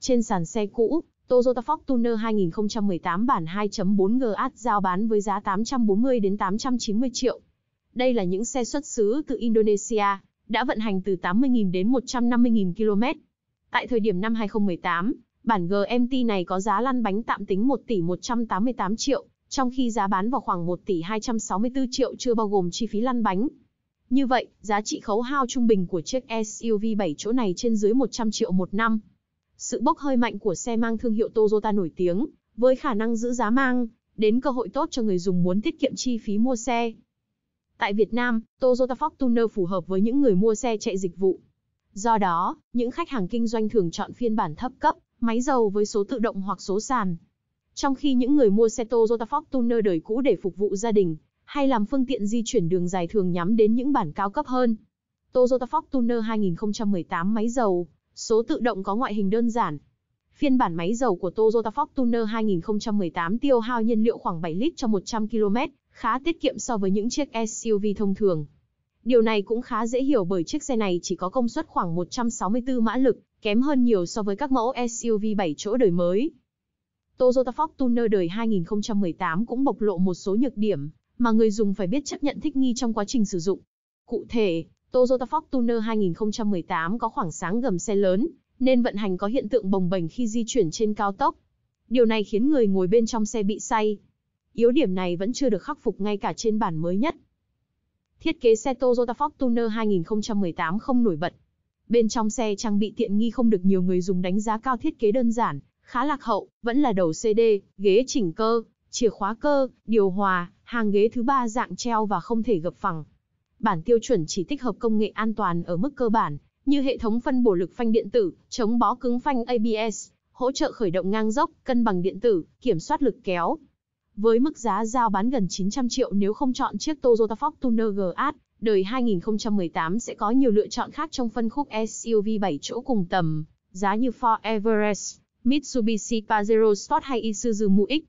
Trên sàn xe cũ, Toyota Fortuner 2018 bản 2.4 g at giao bán với giá 840 đến 890 triệu. Đây là những xe xuất xứ từ Indonesia, đã vận hành từ 80.000 đến 150.000 km. Tại thời điểm năm 2018, bản GMT này có giá lăn bánh tạm tính 1 tỷ 188 triệu, trong khi giá bán vào khoảng 1 tỷ 264 triệu chưa bao gồm chi phí lăn bánh. Như vậy, giá trị khấu hao trung bình của chiếc SUV 7 chỗ này trên dưới 100 triệu một năm. Sự bốc hơi mạnh của xe mang thương hiệu Toyota nổi tiếng, với khả năng giữ giá mang, đến cơ hội tốt cho người dùng muốn tiết kiệm chi phí mua xe. Tại Việt Nam, Toyota Fortuner phù hợp với những người mua xe chạy dịch vụ. Do đó, những khách hàng kinh doanh thường chọn phiên bản thấp cấp, máy dầu với số tự động hoặc số sàn. Trong khi những người mua xe Toyota Fortuner đời cũ để phục vụ gia đình, hay làm phương tiện di chuyển đường dài thường nhắm đến những bản cao cấp hơn. Toyota Fortuner 2018 máy dầu, số tự động có ngoại hình đơn giản. Phiên bản máy dầu của Toyota Fortuner 2018 tiêu hao nhiên liệu khoảng 7 lít cho 100 km, khá tiết kiệm so với những chiếc SUV thông thường. Điều này cũng khá dễ hiểu bởi chiếc xe này chỉ có công suất khoảng 164 mã lực, kém hơn nhiều so với các mẫu SUV 7 chỗ đời mới. Toyota Fortuner đời 2018 cũng bộc lộ một số nhược điểm, mà người dùng phải biết chấp nhận thích nghi trong quá trình sử dụng. Cụ thể, Toyota Fortuner 2018 có khoảng sáng gầm xe lớn, nên vận hành có hiện tượng bồng bềnh khi di chuyển trên cao tốc. Điều này khiến người ngồi bên trong xe bị say. Yếu điểm này vẫn chưa được khắc phục ngay cả trên bản mới nhất. Thiết kế xe Toyota Fortuner 2018 không nổi bật. Bên trong xe trang bị tiện nghi không được nhiều người dùng đánh giá cao thiết kế đơn giản, khá lạc hậu, vẫn là đầu CD, ghế chỉnh cơ, chìa khóa cơ, điều hòa, hàng ghế thứ ba dạng treo và không thể gập phẳng. Bản tiêu chuẩn chỉ tích hợp công nghệ an toàn ở mức cơ bản, như hệ thống phân bổ lực phanh điện tử, chống bó cứng phanh ABS, hỗ trợ khởi động ngang dốc, cân bằng điện tử, kiểm soát lực kéo. Với mức giá giao bán gần 900 triệu nếu không chọn chiếc Toyota Fortuner GR đời 2018 sẽ có nhiều lựa chọn khác trong phân khúc SUV 7 chỗ cùng tầm, giá như Ford Everest, Mitsubishi Pajero Sport hay Isuzu Mu-X.